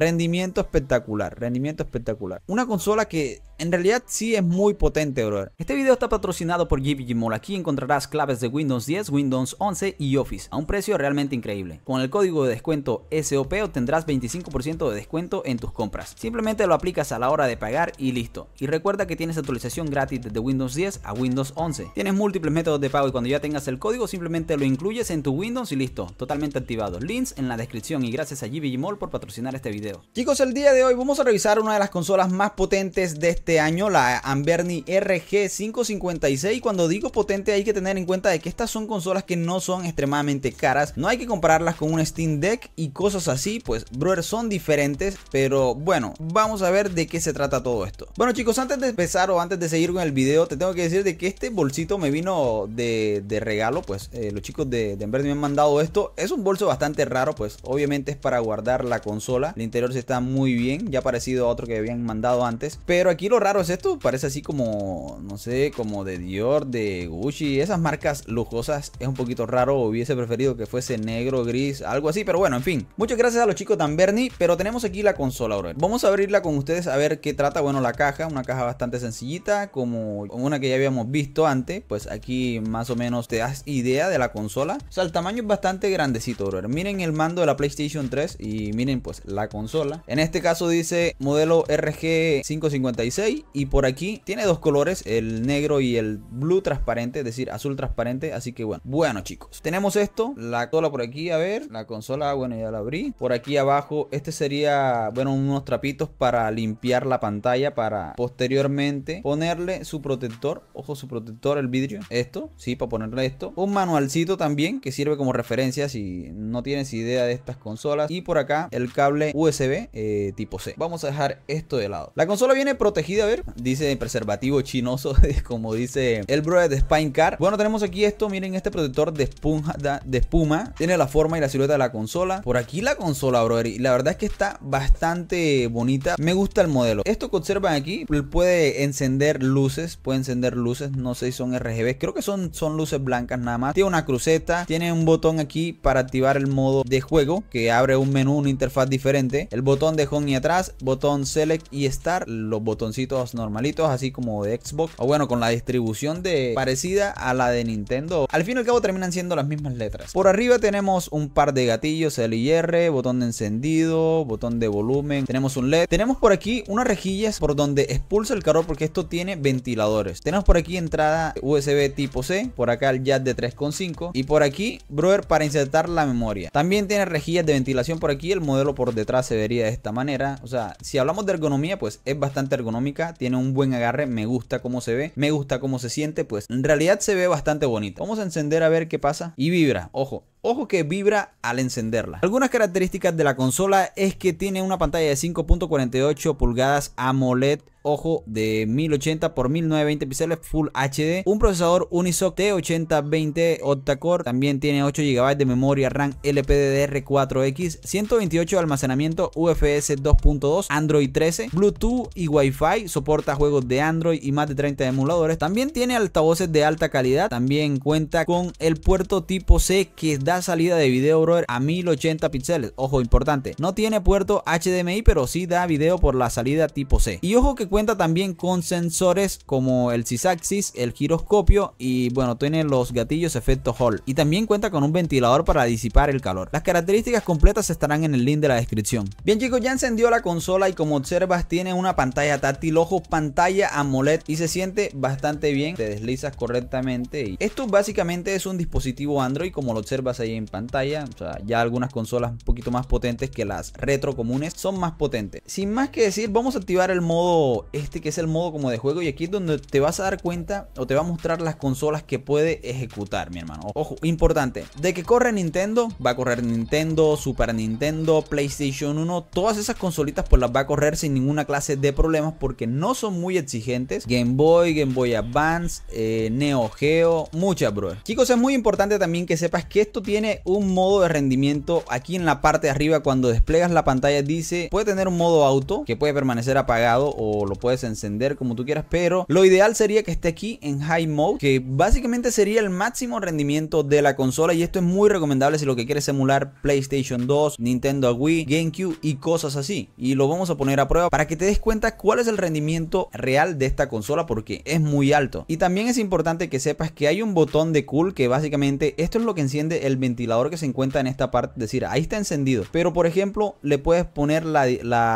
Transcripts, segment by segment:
Rendimiento espectacular, rendimiento espectacular. Una consola que en realidad sí es muy potente, brother. Este video está patrocinado por Mall, Aquí encontrarás claves de Windows 10, Windows 11 y Office a un precio realmente increíble. Con el código de descuento SOP obtendrás 25% de descuento en tus compras. Simplemente lo aplicas a la hora de pagar y listo. Y recuerda que tienes actualización gratis de Windows 10 a Windows 11. Tienes múltiples métodos de pago y cuando ya tengas el código simplemente lo incluyes en tu Windows y listo. Totalmente activado. Links en la descripción y gracias a Mall por patrocinar este video. Chicos, el día de hoy vamos a revisar una de las consolas más potentes de este este año, la Amberni RG556. Cuando digo potente hay que tener en cuenta de que estas son consolas que no son extremadamente caras. No hay que compararlas con un Steam Deck y cosas así, pues brother son diferentes. Pero bueno, vamos a ver de qué se trata todo esto. Bueno chicos, antes de empezar o antes de seguir con el video, te tengo que decir de que este bolsito me vino de, regalo. Pues eh, los chicos de, de me han mandado esto. Es un bolso bastante raro, pues obviamente es para guardar la consola. El interior se está muy bien, ya parecido a otro que habían mandado antes. Pero aquí lo raro es esto, parece así como, no sé, como de Dior, de Gucci, esas marcas lujosas. Es un poquito raro, hubiese preferido que fuese negro, gris, algo así, pero bueno, en fin. Muchas gracias a los chicos Bernie pero tenemos aquí la consola, ahora Vamos a abrirla con ustedes a ver qué trata, bueno, la caja, una caja bastante sencillita, como una que ya habíamos visto antes, pues aquí más o menos te das idea de la consola. O sea, el tamaño es bastante grandecito, bro. Miren el mando de la PlayStation 3 y miren pues la consola. En este caso dice modelo RG 556 y por aquí tiene dos colores, el negro y el blue transparente, es decir, azul transparente, así que bueno. Bueno chicos, tenemos esto, la cola por aquí, a ver, la consola, ah, bueno ya la abrí. Por aquí abajo, este sería, bueno, unos trapitos para limpiar la pantalla, para posteriormente ponerle su protector, ojo su protector, el vidrio, esto, sí, para ponerle esto. Un manualcito también que sirve como referencia si no tienes idea de estas consolas. Y por acá el cable USB eh, tipo C. Vamos a dejar esto de lado. La consola viene protegida a ver. Dice preservativo chinoso, como dice el brother de Spine Bueno, tenemos aquí esto. Miren, este protector de espuma, de espuma. Tiene la forma y la silueta de la consola. Por aquí la consola, brother. Y la verdad es que está bastante bonita. Me gusta el modelo. Esto que observan aquí puede encender luces. Puede encender luces. No sé si son RGB. Creo que son, son luces blancas nada más. Tiene una cruceta. Tiene un botón aquí para activar el modo de juego. Que abre un menú, una interfaz diferente. El botón de home y atrás. Botón select y start. Los botoncitos normalitos, así como de Xbox. O bueno, con la distribución de parecida a la de Nintendo. Al fin y al cabo terminan siendo las mismas letras. Por arriba tenemos un par de gatillos, el y botón de encendido, botón de volumen. Tenemos un LED. Tenemos por aquí unas rejillas por donde expulsa el calor porque esto tiene ventiladores. Tenemos por aquí entrada USB tipo C, por acá el jack de 3.5 y por aquí, brother, para insertar la memoria. También tiene rejillas de ventilación por aquí, el modelo por detrás se vería de esta manera. O sea, si hablamos de ergonomía, pues es bastante ergonómico tiene un buen agarre, me gusta cómo se ve, me gusta cómo se siente, pues en realidad se ve bastante bonito. Vamos a encender a ver qué pasa y vibra, ojo, Ojo que vibra al encenderla. Algunas características de la consola es que tiene una pantalla de 5.48 pulgadas AMOLED ojo de 1080 por 1920 píxeles Full HD, un procesador Unisoc T8020 octa-core, también tiene 8 GB de memoria RAM LPDDR4X, 128 de almacenamiento UFS 2.2, Android 13, Bluetooth y Wi-Fi, soporta juegos de Android y más de 30 emuladores, también tiene altavoces de alta calidad, también cuenta con el puerto tipo C que da salida de video, brother, a 1080 píxeles. Ojo, importante. No tiene puerto HDMI, pero sí da video por la salida tipo C. Y ojo que cuenta también con sensores como el sisaxis, el giroscopio y bueno, tiene los gatillos efecto Hall. Y también cuenta con un ventilador para disipar el calor. Las características completas estarán en el link de la descripción. Bien chicos, ya encendió la consola y como observas tiene una pantalla táctil, ojo, pantalla AMOLED y se siente bastante bien. Te deslizas correctamente. Y esto básicamente es un dispositivo Android como lo observas ahí en pantalla. O sea, ya algunas consolas un poquito más potentes que las retro comunes son más potentes. Sin más que decir, vamos a activar el modo este que es el modo como de juego y aquí es donde te vas a dar cuenta o te va a mostrar las consolas que puede ejecutar, mi hermano. Ojo, importante, de que corre Nintendo, va a correr Nintendo, Super Nintendo, PlayStation 1, todas esas consolitas pues las va a correr sin ninguna clase de problemas porque no son muy exigentes. Game Boy, Game Boy Advance, eh, Neo Geo, muchas, bro. Chicos, es muy importante también que sepas que esto tiene tiene un modo de rendimiento aquí en la parte de arriba cuando desplegas la pantalla dice puede tener un modo auto que puede permanecer apagado o lo puedes encender como tú quieras pero lo ideal sería que esté aquí en high mode que básicamente sería el máximo rendimiento de la consola y esto es muy recomendable si lo que quieres emular PlayStation 2, Nintendo Wii, GameCube y cosas así y lo vamos a poner a prueba para que te des cuenta cuál es el rendimiento real de esta consola porque es muy alto y también es importante que sepas que hay un botón de cool que básicamente esto es lo que enciende el ventilador que se encuentra en esta parte, decir, ahí está encendido. Pero por ejemplo, le puedes poner la,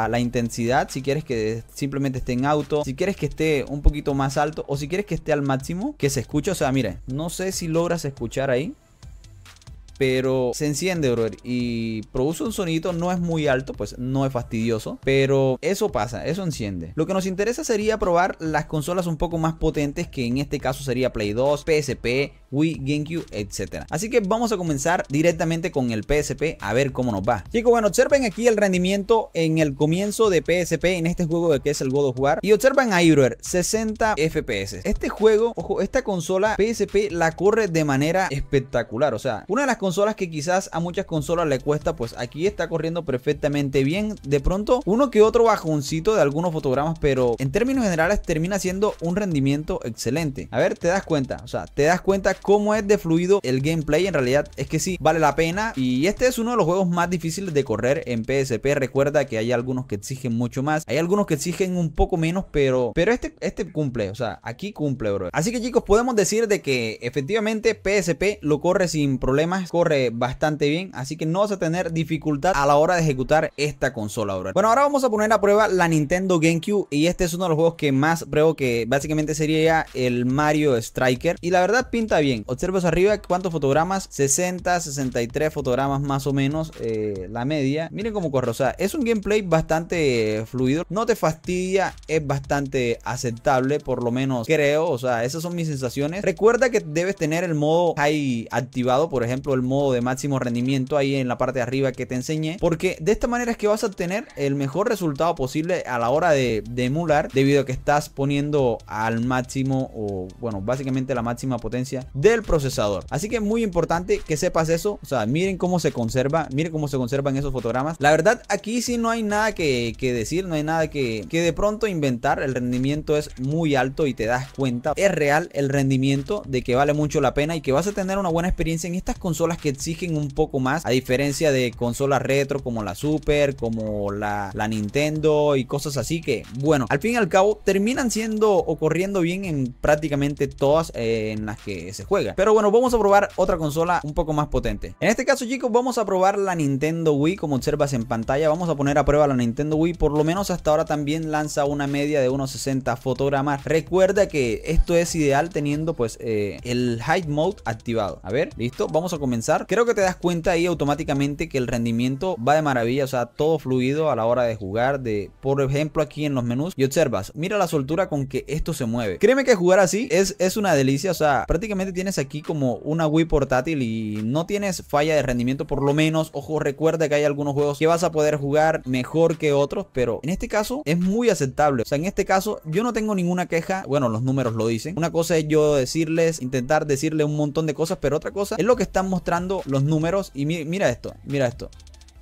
la intensidad si quieres que simplemente esté en auto, si quieres que esté un poquito más alto o si quieres que esté al máximo, que se escuche. O sea, mire, no sé si logras escuchar ahí pero se enciende, bro y produce un sonido, no es muy alto, pues no es fastidioso, pero eso pasa, eso enciende. Lo que nos interesa sería probar las consolas un poco más potentes, que en este caso sería Play 2, PSP, Wii, GameCube, etc. Así que vamos a comenzar directamente con el PSP a ver cómo nos va. Chicos, bueno, observen aquí el rendimiento en el comienzo de PSP en este juego de que es el God of War. Y observan ahí, brother, 60 FPS. Este juego, ojo, esta consola PSP la corre de manera espectacular. O sea, una de las consolas que quizás a muchas consolas le cuesta, pues aquí está corriendo perfectamente bien. De pronto, uno que otro bajoncito de algunos fotogramas, pero en términos generales termina siendo un rendimiento excelente. A ver, te das cuenta, o sea, te das cuenta cómo es de fluido el gameplay. En realidad es que sí, vale la pena. Y este es uno de los juegos más difíciles de correr en PSP. Recuerda que hay algunos que exigen mucho más, hay algunos que exigen un poco menos, pero, pero este, este cumple, o sea, aquí cumple, bro. Así que chicos, podemos decir de que efectivamente PSP lo corre sin problemas corre bastante bien, así que no vas a tener dificultad a la hora de ejecutar esta consola, ahora. Bueno, ahora vamos a poner a prueba la Nintendo GameCube y este es uno de los juegos que más pruebo que básicamente sería el Mario Striker y la verdad pinta bien. Observas arriba cuántos fotogramas, 60, 63 fotogramas más o menos eh, la media. Miren cómo corre, o sea, es un gameplay bastante eh, fluido, no te fastidia, es bastante aceptable, por lo menos creo, o sea, esas son mis sensaciones. Recuerda que debes tener el modo high activado, por ejemplo, el modo de máximo rendimiento ahí en la parte de arriba que te enseñé. Porque de esta manera es que vas a tener el mejor resultado posible a la hora de, emular. Debido a que estás poniendo al máximo o bueno, básicamente la máxima potencia del procesador. Así que es muy importante que sepas eso. O sea, miren cómo se conserva. Miren cómo se conservan esos fotogramas. La verdad, aquí sí no hay nada que, decir. No hay nada que de pronto inventar. El rendimiento es muy alto y te das cuenta. Es real el rendimiento de que vale mucho la pena y que vas a tener una buena experiencia en estas consolas que exigen un poco más, a diferencia de consolas retro como la Super, como la, Nintendo y cosas así que, bueno, al fin y al cabo terminan siendo o corriendo bien en prácticamente todas eh, en las que se juega. Pero bueno, vamos a probar otra consola un poco más potente. En este caso, chicos, vamos a probar la Nintendo Wii, como observas en pantalla. Vamos a poner a prueba la Nintendo Wii, por lo menos hasta ahora también lanza una media de unos 60 fotogramas. Recuerda que esto es ideal teniendo pues eh, el Hide Mode activado. A ver, listo, vamos a comenzar creo que te das cuenta ahí automáticamente que el rendimiento va de maravilla, o sea, todo fluido a la hora de jugar, de por ejemplo aquí en los menús y observas, mira la soltura con que esto se mueve. Créeme que jugar así es, es una delicia, o sea, prácticamente tienes aquí como una Wii portátil y no tienes falla de rendimiento por lo menos, ojo, recuerda que hay algunos juegos que vas a poder jugar mejor que otros, pero en este caso es muy aceptable, o sea, en este caso yo no tengo ninguna queja, bueno, los números lo dicen, una cosa es yo decirles, intentar decirles un montón de cosas, pero otra cosa es lo que están mostrando los números y mira esto, mira esto.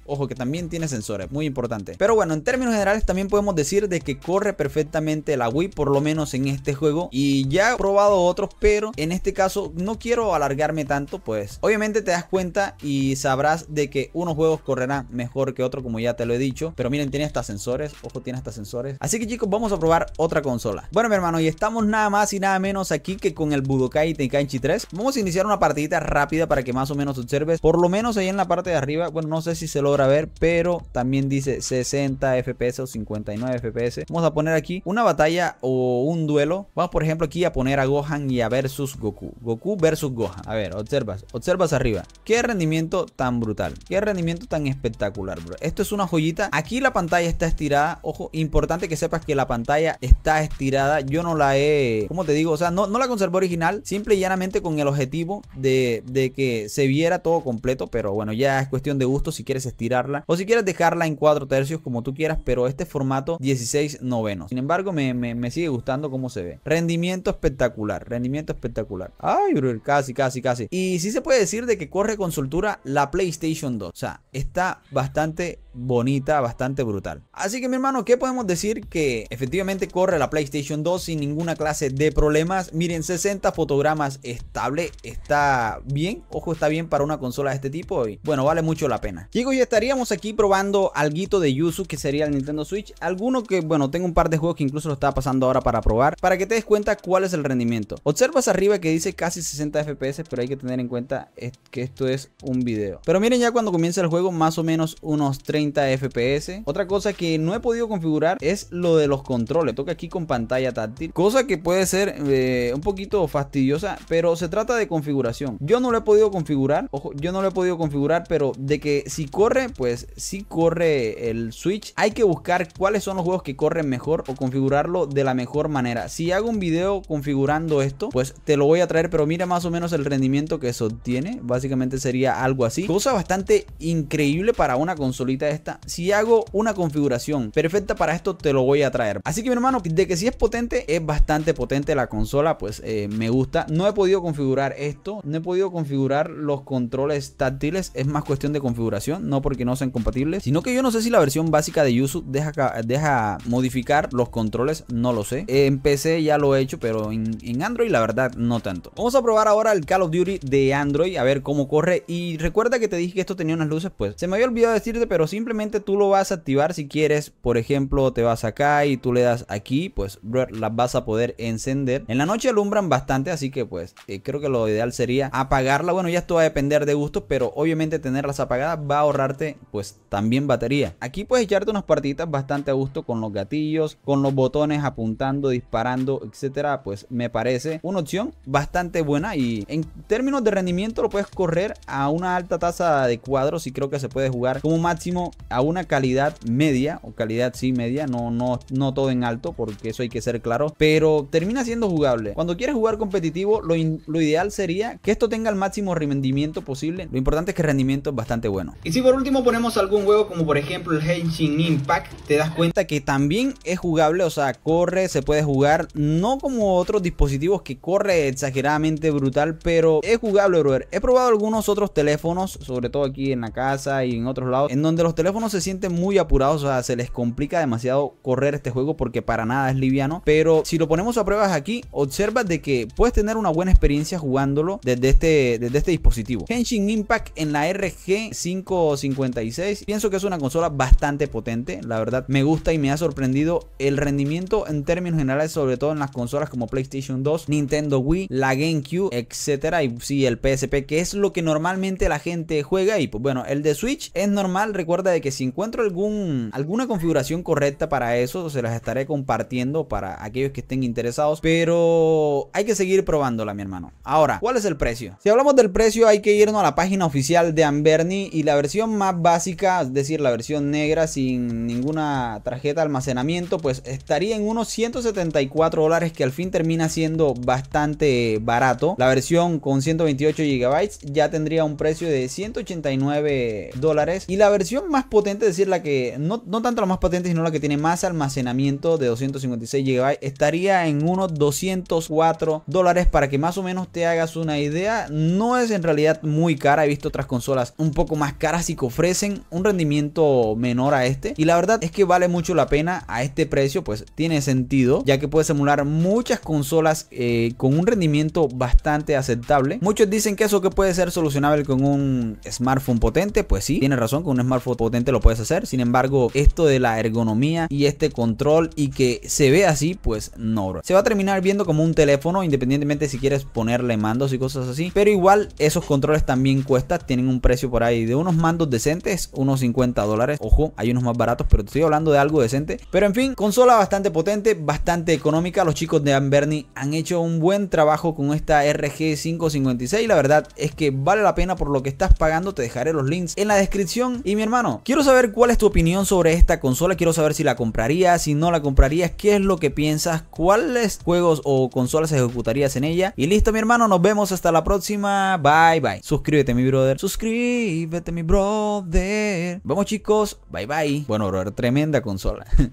Ojo que también tiene sensores, muy importante. Pero bueno, en términos generales también podemos decir de que corre perfectamente la Wii, por lo menos en este juego. Y ya he probado otros, pero en este caso no quiero alargarme tanto, pues obviamente te das cuenta y sabrás de que unos juegos correrán mejor que otros, como ya te lo he dicho. Pero miren, tiene hasta sensores, ojo, tiene hasta sensores. Así que chicos, vamos a probar otra consola. Bueno, mi hermano, y estamos nada más y nada menos aquí que con el Budokai Tenkaichi 3. Vamos a iniciar una partidita rápida para que más o menos observes, por lo menos ahí en la parte de arriba. Bueno, no sé si se lo a ver, pero también dice 60 FPS o 59 FPS. Vamos a poner aquí una batalla o un duelo. Vamos por ejemplo aquí a poner a Gohan y a versus Goku. Goku versus Gohan. A ver, observas, observas arriba. Qué rendimiento tan brutal. Qué rendimiento tan espectacular, Esto es una joyita. Aquí la pantalla está estirada. Ojo, importante que sepas que la pantalla está estirada. Yo no la he, como te digo, o sea, no, no la conservo original. Simple y llanamente con el objetivo de, de que se viera todo completo. Pero bueno, ya es cuestión de gusto si quieres estirar Tirarla, o si quieres dejarla en 4 tercios como tú quieras, pero este formato 16 novenos. Sin embargo, me, sigue gustando cómo se ve. Rendimiento espectacular, rendimiento espectacular. Ay, bro, casi, casi, casi. Y sí se puede decir de que corre con soltura la PlayStation 2. O sea, está bastante bonita, bastante brutal. Así que mi hermano, ¿qué podemos decir? Que efectivamente corre la PlayStation 2 sin ninguna clase de problemas. Miren, 60 fotogramas estable, está bien, ojo, está bien para una consola de este tipo y bueno, vale mucho la pena. Chicos, ya estaríamos aquí probando algo de Yuzu que sería el Nintendo Switch, alguno que bueno, tengo un par de juegos que incluso lo estaba pasando ahora para probar, para que te des cuenta cuál es el rendimiento. Observas arriba que dice casi 60 FPS, pero hay que tener en cuenta que esto es un video. Pero miren ya cuando comienza el juego, más o menos unos 30 30 FPS. Otra cosa que no he podido configurar es lo de los controles. Toca aquí con pantalla táctil. Cosa que puede ser eh, un poquito fastidiosa, pero se trata de configuración. Yo no lo he podido configurar. Ojo, yo no lo he podido configurar, pero de que si corre, pues si corre el Switch. Hay que buscar cuáles son los juegos que corren mejor o configurarlo de la mejor manera. Si hago un video configurando esto, pues te lo voy a traer, pero mira más o menos el rendimiento que eso tiene, Básicamente sería algo así. Cosa bastante increíble para una consolita de esta, si hago una configuración perfecta para esto, te lo voy a traer. Así que mi hermano, de que si es potente, es bastante potente la consola, pues eh, me gusta. No he podido configurar esto, no he podido configurar los controles táctiles, es más cuestión de configuración, no porque no sean compatibles, sino que yo no sé si la versión básica de Yuzu deja, deja modificar los controles, no lo sé. en PC ya lo he hecho, pero en, en Android la verdad no tanto. Vamos a probar ahora el Call of Duty de Android, a ver cómo corre. Y recuerda que te dije que esto tenía unas luces, pues se me había olvidado decirte, pero sí Simplemente tú lo vas a activar si quieres. Por ejemplo, te vas acá y tú le das aquí, pues las vas a poder encender. En la noche alumbran bastante, así que pues eh, creo que lo ideal sería apagarla. Bueno, ya esto va a depender de gustos, pero obviamente tenerlas apagadas va a ahorrarte pues también batería. Aquí puedes echarte unas partiditas bastante a gusto con los gatillos, con los botones apuntando, disparando, etcétera. Pues me parece una opción bastante buena y en términos de rendimiento lo puedes correr a una alta tasa de cuadros y creo que se puede jugar como máximo a una calidad media, o calidad sí media, no, no, no todo en alto, porque eso hay que ser claro, pero termina siendo jugable. Cuando quieres jugar competitivo, lo, ideal sería que esto tenga el máximo rendimiento posible. Lo importante es que el rendimiento es bastante bueno. Y si por último ponemos algún juego como por ejemplo el Henshin Impact, te das cuenta que también es jugable, o sea, corre, se puede jugar, no como otros dispositivos que corre exageradamente brutal, pero es jugable, bro He probado algunos otros teléfonos, sobre todo aquí en la casa y en otros lados, en donde los teléfonos teléfono se siente muy apurados, o sea, se les complica demasiado correr este juego porque para nada es liviano. Pero si lo ponemos a pruebas aquí, observa de que puedes tener una buena experiencia jugándolo desde este, desde este dispositivo. Henshin Impact en la RG 556, pienso que es una consola bastante potente, la verdad me gusta y me ha sorprendido el rendimiento en términos generales, sobre todo en las consolas como PlayStation 2, Nintendo Wii, la GameCube, etcétera, y sí, el PSP, que es lo que normalmente la gente juega. Y pues bueno, el de Switch es normal, recuerda de que si encuentro algún, alguna configuración correcta para eso, se las estaré compartiendo para aquellos que estén interesados. Pero hay que seguir probándola, mi hermano. Ahora, ¿cuál es el precio? Si hablamos del precio, hay que irnos a la página oficial de Amberni y la versión más básica, es decir, la versión negra sin ninguna tarjeta de almacenamiento, pues estaría en unos 174 dólares que al fin termina siendo bastante barato. La versión con 128 GB ya tendría un precio de 189 dólares y la versión más potente, decir, la que no, tanto la más potente, sino la que tiene más almacenamiento de 256 GB, estaría en unos 204 dólares para que más o menos te hagas una idea. No es en realidad muy cara, he visto otras consolas un poco más caras y que ofrecen un rendimiento menor a este. Y la verdad es que vale mucho la pena a este precio, pues tiene sentido, ya que puedes emular muchas consolas eh, con un rendimiento bastante aceptable. Muchos dicen que eso que puede ser solucionable con un smartphone potente, pues sí, tiene razón, con un smartphone potente lo puedes hacer. Sin embargo, esto de la ergonomía y este control y que se ve así, pues no, Se va a terminar viendo como un teléfono, independientemente si quieres ponerle mandos y cosas así. Pero igual, esos controles también cuestan, tienen un precio por ahí de unos mandos decentes, unos 50 dólares. Ojo, hay unos más baratos, pero te estoy hablando de algo decente. Pero en fin, consola bastante potente, bastante económica. Los chicos de Amberni han hecho un buen trabajo con esta RG 556. La verdad es que vale la pena por lo que estás pagando. Te dejaré los links en la descripción. Y mi hermano, Quiero saber cuál es tu opinión sobre esta consola. Quiero saber si la comprarías, si no la comprarías, qué es lo que piensas, cuáles juegos o consolas ejecutarías en ella. Y listo, mi hermano, nos vemos hasta la próxima. Bye, bye. Suscríbete, mi brother. Suscríbete, mi brother. Vamos, chicos. Bye, bye. Bueno, brother, tremenda consola.